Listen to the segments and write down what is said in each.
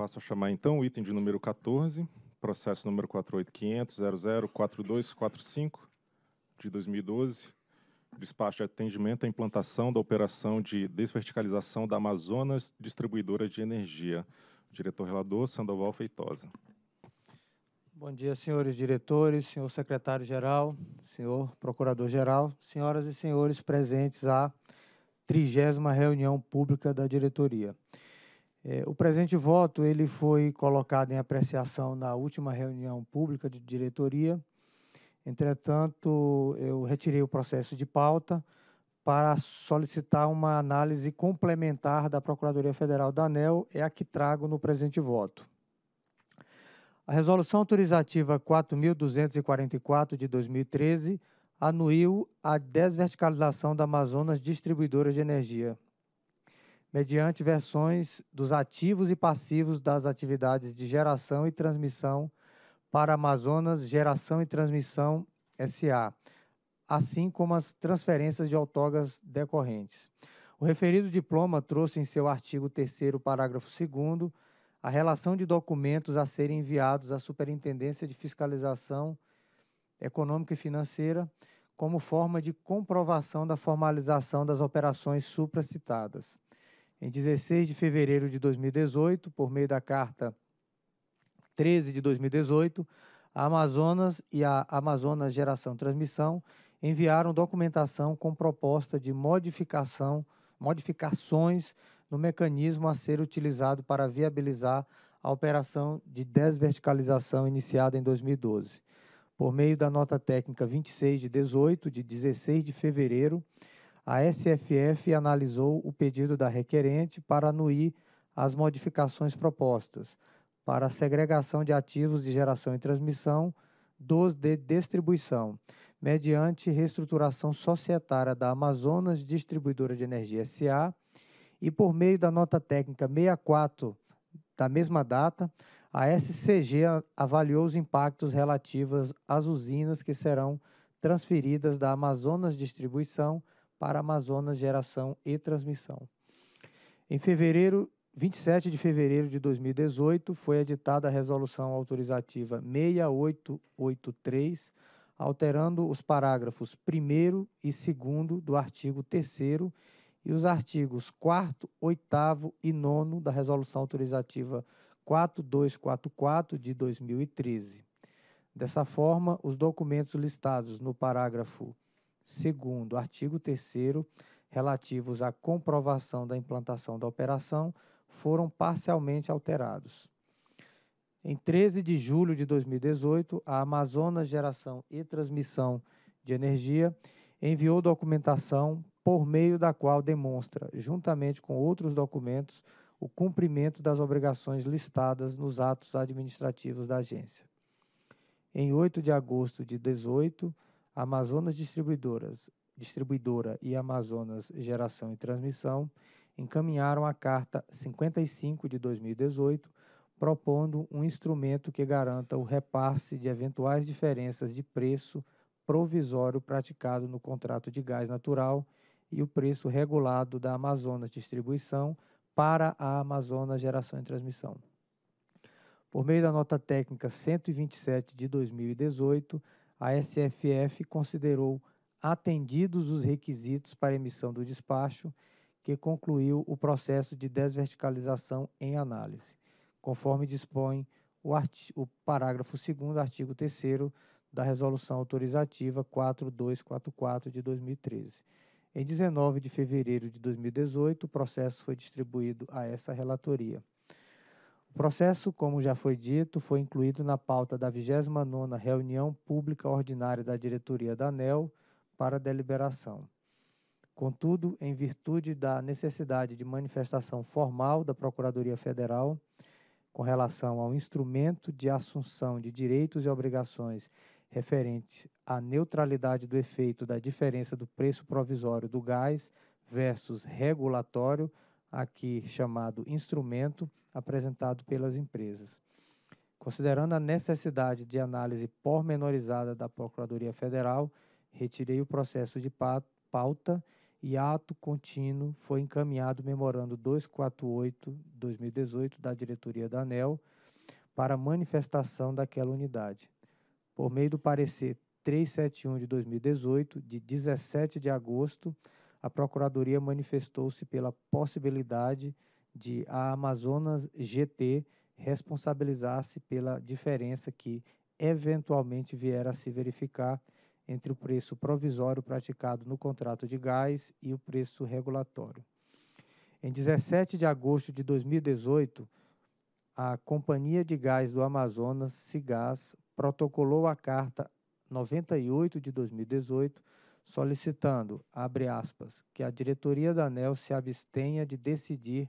Passo a chamar então o item de número 14, processo número 48500004245 de 2012, despacho de atendimento à implantação da operação de desverticalização da Amazonas Distribuidora de Energia. Diretor relator Sandoval Feitosa. Bom dia, senhores diretores, senhor secretário-geral, senhor procurador-geral, senhoras e senhores presentes à trigésima reunião pública da diretoria. É, o presente voto ele foi colocado em apreciação na última reunião pública de diretoria. Entretanto, eu retirei o processo de pauta para solicitar uma análise complementar da Procuradoria Federal da ANEL, é a que trago no presente voto. A Resolução Autorizativa 4.244 de 2013 anuiu a desverticalização da Amazonas Distribuidora de Energia, mediante versões dos ativos e passivos das atividades de geração e transmissão para Amazonas Geração e Transmissão SA, assim como as transferências de outorgas decorrentes. O referido diploma trouxe em seu artigo 3 parágrafo 2 a relação de documentos a serem enviados à Superintendência de Fiscalização Econômica e Financeira como forma de comprovação da formalização das operações supracitadas. Em 16 de fevereiro de 2018, por meio da carta 13 de 2018, a Amazonas e a Amazonas Geração Transmissão enviaram documentação com proposta de modificação, modificações no mecanismo a ser utilizado para viabilizar a operação de desverticalização iniciada em 2012. Por meio da nota técnica 26 de 18 de 16 de fevereiro, a SFF analisou o pedido da requerente para anuir as modificações propostas para a segregação de ativos de geração e transmissão dos de distribuição, mediante reestruturação societária da Amazonas Distribuidora de Energia SA e por meio da nota técnica 64 da mesma data, a SCG avaliou os impactos relativos às usinas que serão transferidas da Amazonas Distribuição para Amazonas Geração e Transmissão. Em fevereiro, 27 de fevereiro de 2018, foi editada a resolução autorizativa 6883, alterando os parágrafos 1 e 2 do artigo 3 e os artigos 4, 8 e 9 da resolução autorizativa 4244 de 2013. Dessa forma, os documentos listados no parágrafo Segundo, artigo 3 relativos à comprovação da implantação da operação foram parcialmente alterados. Em 13 de julho de 2018, a Amazonas Geração e Transmissão de Energia enviou documentação por meio da qual demonstra, juntamente com outros documentos, o cumprimento das obrigações listadas nos atos administrativos da agência. Em 8 de agosto de 18, Amazonas Distribuidoras, Distribuidora e Amazonas Geração e Transmissão encaminharam a Carta 55 de 2018, propondo um instrumento que garanta o repasse de eventuais diferenças de preço provisório praticado no contrato de gás natural e o preço regulado da Amazonas Distribuição para a Amazonas Geração e Transmissão. Por meio da nota técnica 127 de 2018, a SFF considerou atendidos os requisitos para emissão do despacho, que concluiu o processo de desverticalização em análise, conforme dispõe o, o parágrafo 2 artigo 3 da Resolução Autorizativa 4244 de 2013. Em 19 de fevereiro de 2018, o processo foi distribuído a essa relatoria. O processo, como já foi dito, foi incluído na pauta da 29ª Reunião Pública Ordinária da Diretoria da ANEL para deliberação. Contudo, em virtude da necessidade de manifestação formal da Procuradoria Federal com relação ao instrumento de assunção de direitos e obrigações referentes à neutralidade do efeito da diferença do preço provisório do gás versus regulatório, aqui chamado instrumento, apresentado pelas empresas. Considerando a necessidade de análise pormenorizada da Procuradoria Federal, retirei o processo de pauta e ato contínuo foi encaminhado o memorando 248-2018 da diretoria da ANEL para manifestação daquela unidade. Por meio do parecer 371 de 2018, de 17 de agosto, a Procuradoria manifestou-se pela possibilidade de a Amazonas GT responsabilizar-se pela diferença que eventualmente vier a se verificar entre o preço provisório praticado no contrato de gás e o preço regulatório. Em 17 de agosto de 2018, a Companhia de Gás do Amazonas, Cigás, protocolou a carta 98 de 2018, solicitando, abre aspas, que a diretoria da ANEL se abstenha de decidir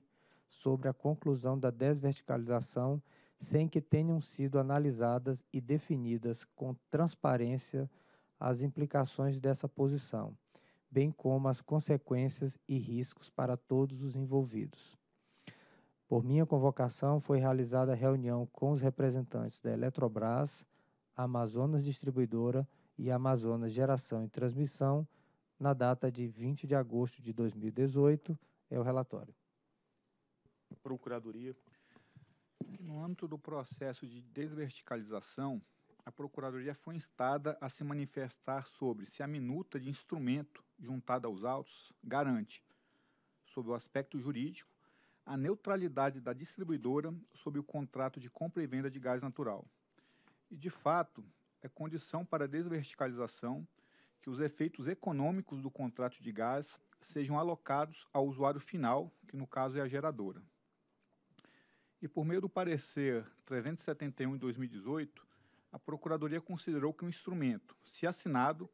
sobre a conclusão da desverticalização sem que tenham sido analisadas e definidas com transparência as implicações dessa posição, bem como as consequências e riscos para todos os envolvidos. Por minha convocação, foi realizada a reunião com os representantes da Eletrobras, Amazonas Distribuidora e Amazonas Geração e Transmissão, na data de 20 de agosto de 2018. É o relatório. Procuradoria? No âmbito do processo de desverticalização, a Procuradoria foi instada a se manifestar sobre se a minuta de instrumento juntada aos autos garante, sob o aspecto jurídico, a neutralidade da distribuidora sob o contrato de compra e venda de gás natural. E, de fato, é condição para a desverticalização que os efeitos econômicos do contrato de gás sejam alocados ao usuário final, que no caso é a geradora. E por meio do parecer 371 de 2018, a Procuradoria considerou que o instrumento, se assinado,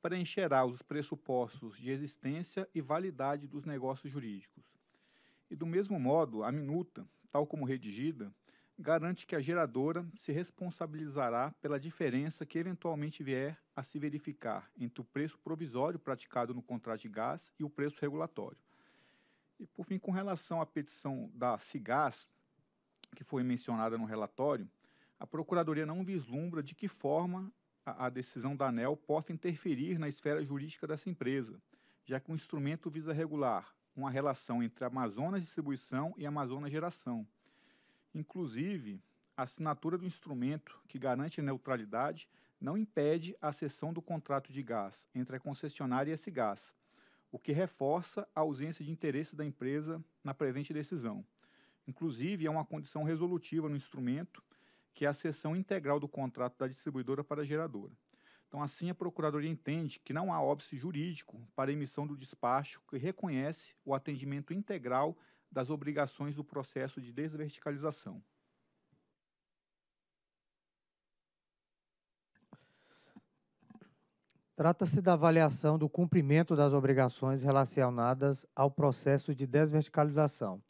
preencherá os pressupostos de existência e validade dos negócios jurídicos. E do mesmo modo, a minuta, tal como redigida, garante que a geradora se responsabilizará pela diferença que eventualmente vier a se verificar entre o preço provisório praticado no contrato de gás e o preço regulatório. E por fim, com relação à petição da CIGAS, que foi mencionada no relatório, a Procuradoria não vislumbra de que forma a, a decisão da ANEL possa interferir na esfera jurídica dessa empresa, já que o instrumento visa regular uma relação entre Amazonas Distribuição e Amazonas Geração. Inclusive, a assinatura do instrumento que garante a neutralidade não impede a cessão do contrato de gás entre a concessionária e esse gás, o que reforça a ausência de interesse da empresa na presente decisão. Inclusive, é uma condição resolutiva no instrumento, que é a cessão integral do contrato da distribuidora para a geradora. Então, assim, a Procuradoria entende que não há óbice jurídico para emissão do despacho que reconhece o atendimento integral das obrigações do processo de desverticalização. Trata-se da avaliação do cumprimento das obrigações relacionadas ao processo de desverticalização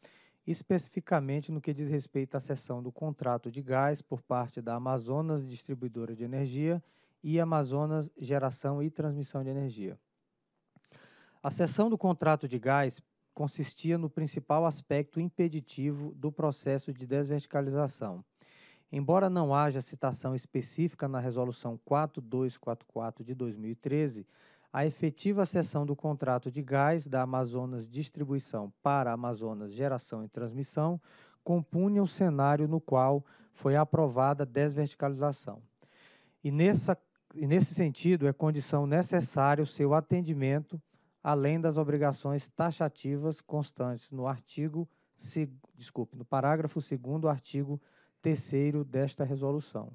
especificamente no que diz respeito à cessão do contrato de gás por parte da Amazonas Distribuidora de Energia e Amazonas Geração e Transmissão de Energia. A cessão do contrato de gás consistia no principal aspecto impeditivo do processo de desverticalização. Embora não haja citação específica na Resolução 4244 de 2013, a efetiva cessão do contrato de gás da Amazonas Distribuição para Amazonas Geração e Transmissão compunha o cenário no qual foi aprovada a desverticalização. E, nessa, e nesse sentido, é condição necessária o seu atendimento, além das obrigações taxativas constantes no artigo, se, desculpe, no parágrafo 2 do artigo 3 desta resolução.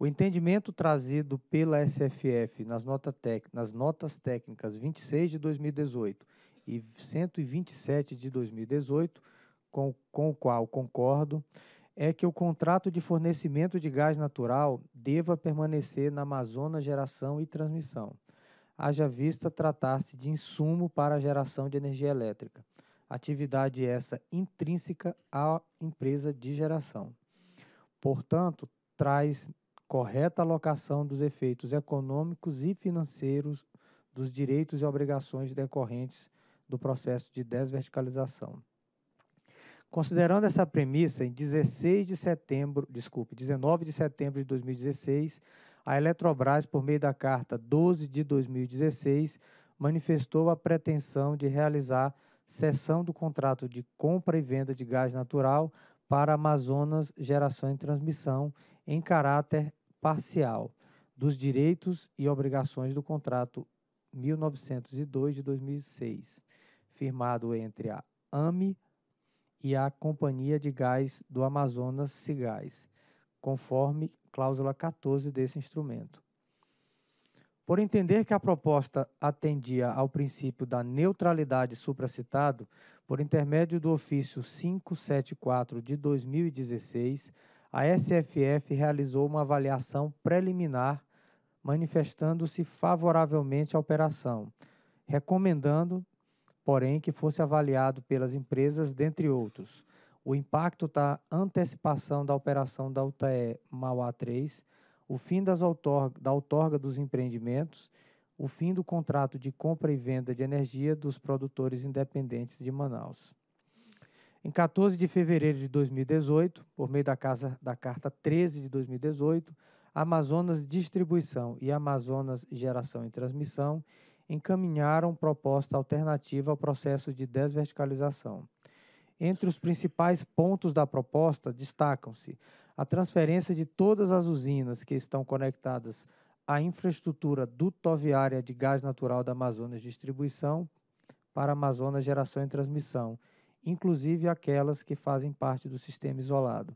O entendimento trazido pela SFF nas, nota tec, nas notas técnicas 26 de 2018 e 127 de 2018, com, com o qual concordo, é que o contrato de fornecimento de gás natural deva permanecer na Amazônia Geração e Transmissão, haja vista tratar-se de insumo para a geração de energia elétrica, atividade essa intrínseca à empresa de geração. Portanto, traz correta alocação dos efeitos econômicos e financeiros dos direitos e obrigações decorrentes do processo de desverticalização. Considerando essa premissa, em 16 de setembro, desculpe, 19 de setembro de 2016, a Eletrobras, por meio da carta 12 de 2016, manifestou a pretensão de realizar cessão do contrato de compra e venda de gás natural para Amazonas Geração e Transmissão em caráter parcial dos direitos e obrigações do contrato 1902 de 2006, firmado entre a AME e a Companhia de Gás do Amazonas Cigás, conforme cláusula 14 desse instrumento. Por entender que a proposta atendia ao princípio da neutralidade supracitado, por intermédio do ofício 574 de 2016, a SFF realizou uma avaliação preliminar, manifestando-se favoravelmente à operação, recomendando, porém, que fosse avaliado pelas empresas, dentre outros, o impacto da antecipação da operação da UTE Mauá 3, o fim outorga, da outorga dos empreendimentos, o fim do contrato de compra e venda de energia dos produtores independentes de Manaus. Em 14 de fevereiro de 2018, por meio da, casa, da Carta 13 de 2018, Amazonas Distribuição e Amazonas Geração e Transmissão encaminharam proposta alternativa ao processo de desverticalização. Entre os principais pontos da proposta destacam-se a transferência de todas as usinas que estão conectadas à infraestrutura dutoviária de gás natural da Amazonas Distribuição para Amazonas Geração e Transmissão, inclusive aquelas que fazem parte do sistema isolado.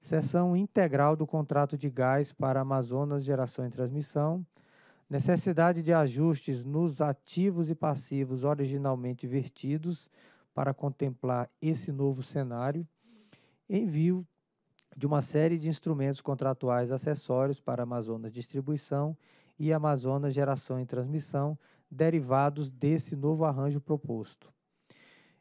Seção integral do contrato de gás para Amazonas Geração e Transmissão. Necessidade de ajustes nos ativos e passivos originalmente vertidos para contemplar esse novo cenário. Envio de uma série de instrumentos contratuais acessórios para Amazonas Distribuição e Amazonas Geração e Transmissão, derivados desse novo arranjo proposto.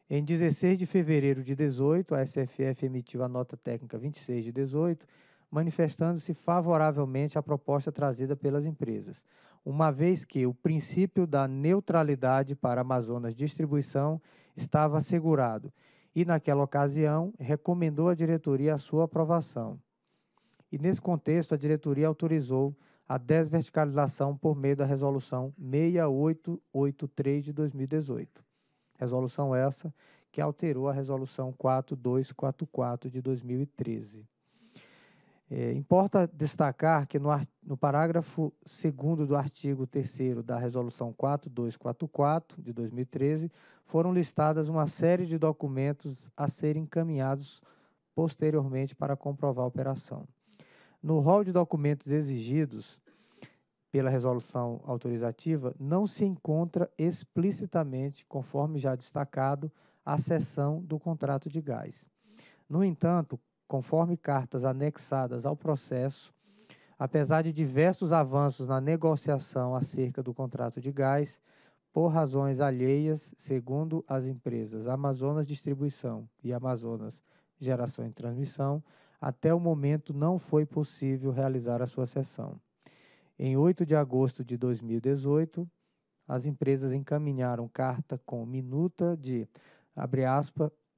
Em 16 de fevereiro de 18, a SFF emitiu a nota técnica 26 de 18, manifestando-se favoravelmente à proposta trazida pelas empresas, uma vez que o princípio da neutralidade para Amazonas Distribuição estava assegurado e, naquela ocasião, recomendou à diretoria a sua aprovação. E, nesse contexto, a diretoria autorizou a desverticalização por meio da Resolução 6883 de 2018. Resolução essa que alterou a Resolução 4244 de 2013. É, importa destacar que no, no parágrafo 2 do artigo 3 da Resolução 4244 de 2013 foram listadas uma série de documentos a serem encaminhados posteriormente para comprovar a operação. No rol de documentos exigidos pela resolução autorizativa não se encontra explicitamente, conforme já destacado, a cessão do contrato de gás. No entanto, conforme cartas anexadas ao processo, apesar de diversos avanços na negociação acerca do contrato de gás, por razões alheias, segundo as empresas Amazonas Distribuição e Amazonas Geração e Transmissão, até o momento não foi possível realizar a sua cessão. Em 8 de agosto de 2018, as empresas encaminharam carta com minuta de, abre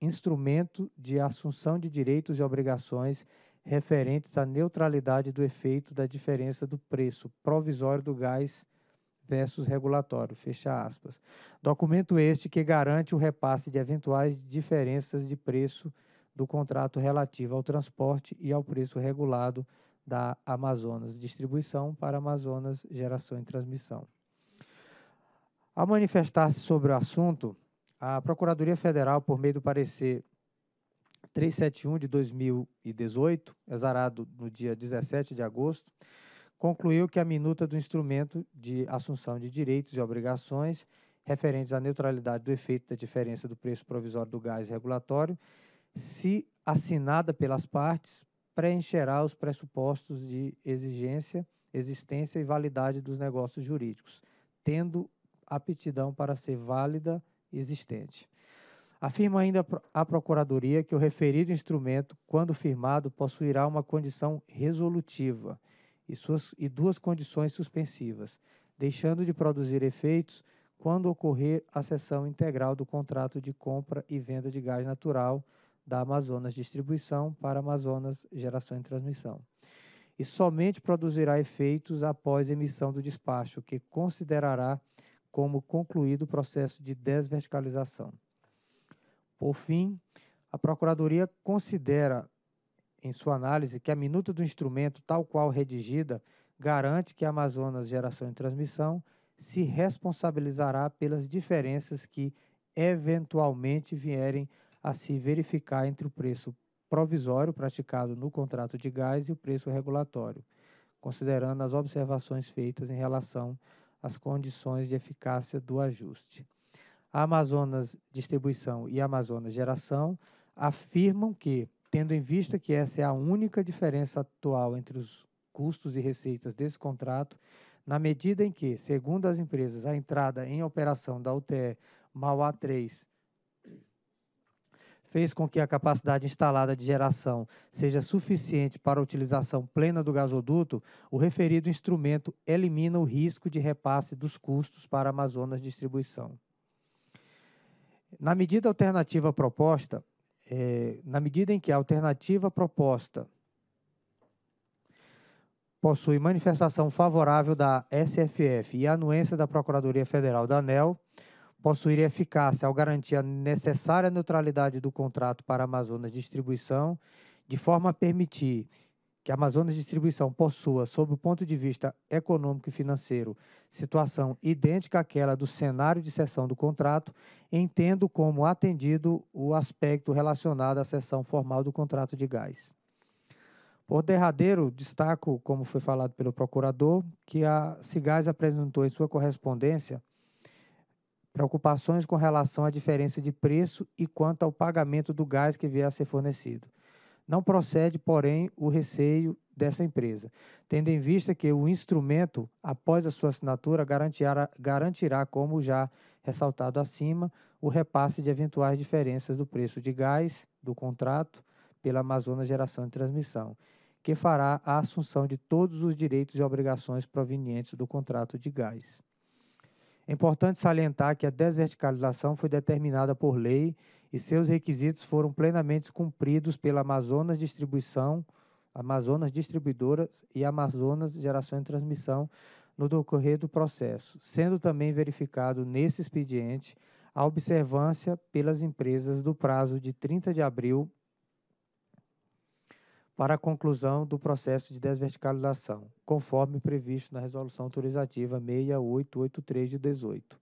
instrumento de assunção de direitos e obrigações referentes à neutralidade do efeito da diferença do preço provisório do gás versus regulatório, fecha aspas. Documento este que garante o repasse de eventuais diferenças de preço do contrato relativo ao transporte e ao preço regulado da Amazonas Distribuição para Amazonas Geração e Transmissão. Ao manifestar-se sobre o assunto, a Procuradoria Federal, por meio do parecer 371 de 2018, exarado no dia 17 de agosto, concluiu que a minuta do instrumento de assunção de direitos e obrigações referentes à neutralidade do efeito da diferença do preço provisório do gás regulatório, se assinada pelas partes, preencherá os pressupostos de exigência, existência e validade dos negócios jurídicos, tendo aptidão para ser válida e existente. Afirma ainda a Procuradoria que o referido instrumento, quando firmado, possuirá uma condição resolutiva e, suas, e duas condições suspensivas, deixando de produzir efeitos quando ocorrer a cessão integral do contrato de compra e venda de gás natural da Amazonas Distribuição para Amazonas Geração e Transmissão. E somente produzirá efeitos após emissão do despacho, que considerará como concluído o processo de desverticalização. Por fim, a Procuradoria considera, em sua análise, que a minuta do instrumento, tal qual redigida, garante que a Amazonas Geração e Transmissão se responsabilizará pelas diferenças que eventualmente vierem a se verificar entre o preço provisório praticado no contrato de gás e o preço regulatório, considerando as observações feitas em relação às condições de eficácia do ajuste. A Amazonas Distribuição e Amazonas Geração afirmam que, tendo em vista que essa é a única diferença atual entre os custos e receitas desse contrato, na medida em que, segundo as empresas, a entrada em operação da UTE Mauá 3 fez com que a capacidade instalada de geração seja suficiente para a utilização plena do gasoduto, o referido instrumento elimina o risco de repasse dos custos para a Amazonas Distribuição. Na medida alternativa proposta, é, na medida em que a alternativa proposta possui manifestação favorável da SFF e anuência da Procuradoria Federal da ANEL, possuir eficácia ao garantir a necessária neutralidade do contrato para a Amazonas Distribuição, de forma a permitir que a Amazonas Distribuição possua, sob o ponto de vista econômico e financeiro, situação idêntica àquela do cenário de cessão do contrato, entendo como atendido o aspecto relacionado à cessão formal do contrato de gás. Por derradeiro, destaco, como foi falado pelo procurador, que a Cigás apresentou em sua correspondência preocupações com relação à diferença de preço e quanto ao pagamento do gás que vier a ser fornecido. Não procede, porém, o receio dessa empresa, tendo em vista que o instrumento, após a sua assinatura, garantirá, garantirá como já ressaltado acima, o repasse de eventuais diferenças do preço de gás do contrato pela Amazonas Geração de Transmissão, que fará a assunção de todos os direitos e obrigações provenientes do contrato de gás. É importante salientar que a desverticalização foi determinada por lei e seus requisitos foram plenamente cumpridos pela Amazonas Distribuição, Amazonas Distribuidoras e Amazonas Geração e Transmissão no decorrer do processo, sendo também verificado nesse expediente a observância pelas empresas do prazo de 30 de abril para a conclusão do processo de desverticalização, conforme previsto na Resolução Autorizativa 6883 de 18.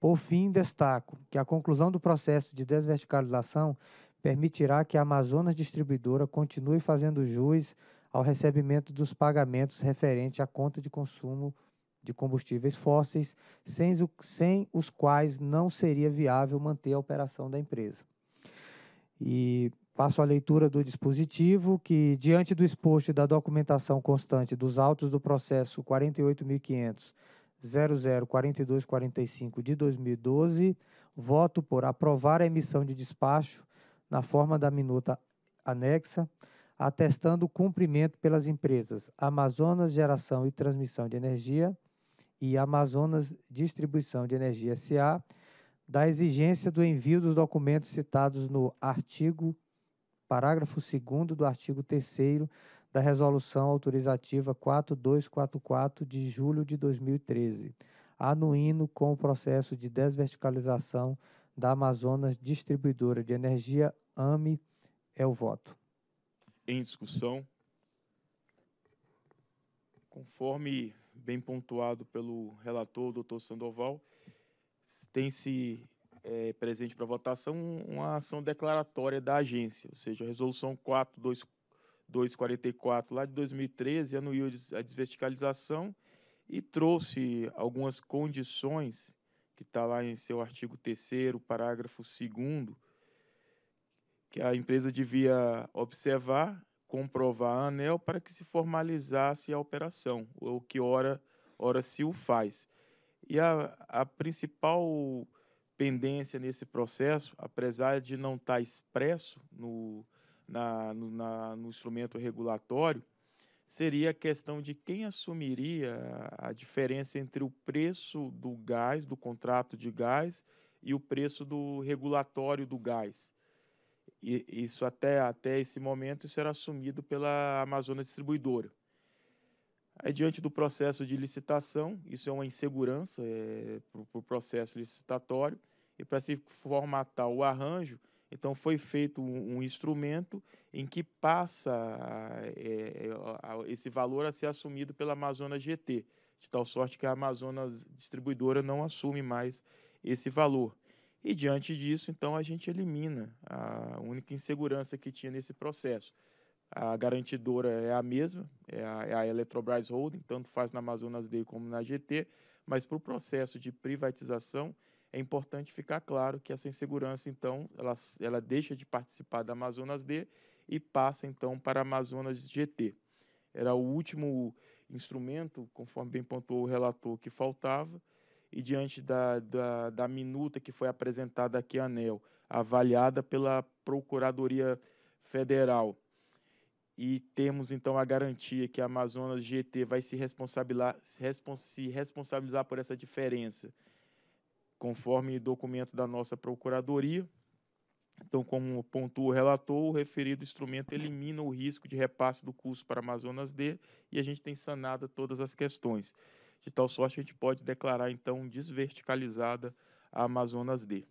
Por fim, destaco que a conclusão do processo de desverticalização permitirá que a Amazonas Distribuidora continue fazendo jus ao recebimento dos pagamentos referente à conta de consumo de combustíveis fósseis, sem, sem os quais não seria viável manter a operação da empresa. E Passo à leitura do dispositivo que, diante do exposto e da documentação constante dos autos do processo 48.500.004245 de 2012, voto por aprovar a emissão de despacho na forma da minuta anexa, atestando o cumprimento pelas empresas Amazonas Geração e Transmissão de Energia e Amazonas Distribuição de Energia SA da exigência do envio dos documentos citados no artigo parágrafo 2 do artigo 3 da Resolução Autorizativa 4244 de julho de 2013, anuindo com o processo de desverticalização da Amazonas Distribuidora de Energia, AME, é o voto. Em discussão, conforme bem pontuado pelo relator, doutor Sandoval, tem-se é, presente para votação uma ação declaratória da agência, ou seja, a resolução 4244 lá de 2013 anuiu a desverticalização e trouxe algumas condições que está lá em seu artigo 3 parágrafo 2 que a empresa devia observar, comprovar a ANEL para que se formalizasse a operação, ou que ora, ora se o faz. E a, a principal pendência nesse processo, apesar de não estar tá expresso no, na, no, na, no instrumento regulatório, seria a questão de quem assumiria a diferença entre o preço do gás, do contrato de gás, e o preço do regulatório do gás. E isso até, até esse momento será era assumido pela Amazonas Distribuidora. Aí, diante do processo de licitação, isso é uma insegurança é, para o pro processo licitatório, e para se formatar o arranjo, então foi feito um, um instrumento em que passa é, esse valor a ser assumido pela Amazonas GT, de tal sorte que a Amazonas distribuidora não assume mais esse valor. E diante disso, então a gente elimina a única insegurança que tinha nesse processo. A garantidora é a mesma, é a, é a Eletrobras Holding, tanto faz na Amazonas D como na GT, mas para o processo de privatização é importante ficar claro que essa insegurança, então, ela, ela deixa de participar da Amazonas D e passa, então, para a Amazonas GT. Era o último instrumento, conforme bem pontuou o relator, que faltava, e diante da, da, da minuta que foi apresentada aqui à ANEL, avaliada pela Procuradoria Federal, e temos então a garantia que a Amazonas GT vai se responsabilizar, se responsabilizar por essa diferença conforme documento da nossa Procuradoria. Então, como pontuou o relator, o referido instrumento elimina o risco de repasse do custo para Amazonas D e a gente tem sanado todas as questões. De tal sorte, a gente pode declarar, então, desverticalizada a Amazonas D.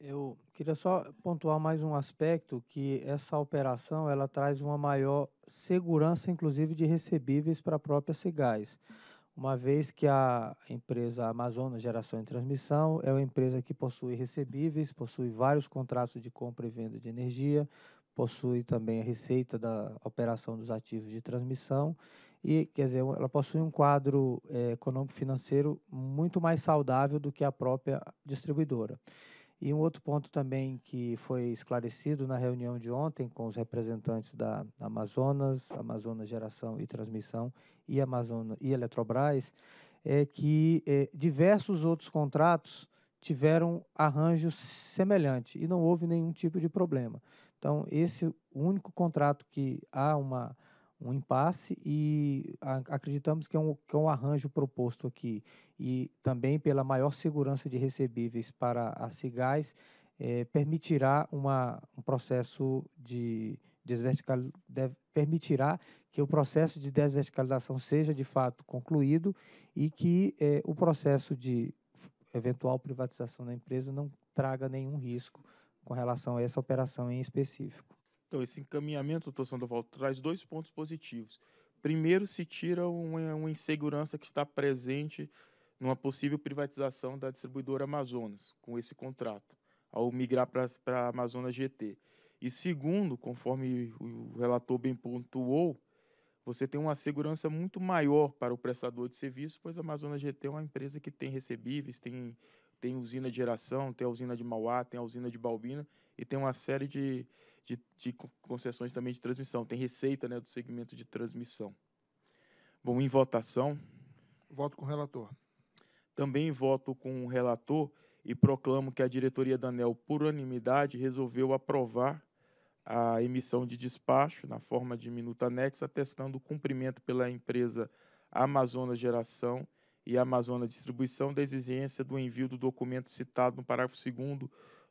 Eu queria só pontuar mais um aspecto que essa operação ela traz uma maior segurança, inclusive de recebíveis para a própria Cigás uma vez que a empresa Amazonas Geração e Transmissão é uma empresa que possui recebíveis, possui vários contratos de compra e venda de energia, possui também a receita da operação dos ativos de transmissão e, quer dizer, ela possui um quadro é, eh, econômico financeiro muito mais saudável do que a própria distribuidora. E um outro ponto também que foi esclarecido na reunião de ontem com os representantes da Amazonas, Amazonas Geração e Transmissão e, Amazonas, e Eletrobras, é que é, diversos outros contratos tiveram arranjo semelhante e não houve nenhum tipo de problema. Então, esse único contrato que há uma um impasse e acreditamos que é, um, que é um arranjo proposto aqui e também pela maior segurança de recebíveis para a Cigais, é, permitirá uma, um processo de desvertical, permitirá que o processo de desverticalização seja de fato concluído e que é, o processo de eventual privatização da empresa não traga nenhum risco com relação a essa operação em específico. Então, esse encaminhamento, doutor Sandoval, traz dois pontos positivos. Primeiro, se tira uma, eh, uma insegurança que está presente numa possível privatização da distribuidora Amazonas, com esse contrato, ao migrar para a Amazonas GT. E segundo, conforme o relator bem pontuou, você tem uma segurança muito maior para o prestador de serviço, pois a Amazonas GT é uma empresa que tem recebíveis, tem, tem usina de geração, tem a usina de Mauá, tem a usina de Balbina e tem uma série de, de, de concessões também de transmissão. Tem receita né, do segmento de transmissão. Bom, em votação. Voto com o relator. Também voto com o relator e proclamo que a diretoria da ANEL, por unanimidade, resolveu aprovar a emissão de despacho na forma de minuta anexa, atestando o cumprimento pela empresa Amazonas Geração e Amazonas Distribuição da exigência do envio do documento citado no parágrafo 2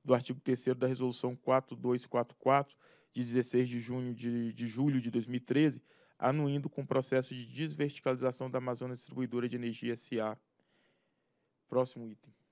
do artigo 3 da Resolução 4244, de 16 de junho de, de julho de 2013, anuindo com o processo de desverticalização da Amazônia Distribuidora de Energia SA. Próximo item.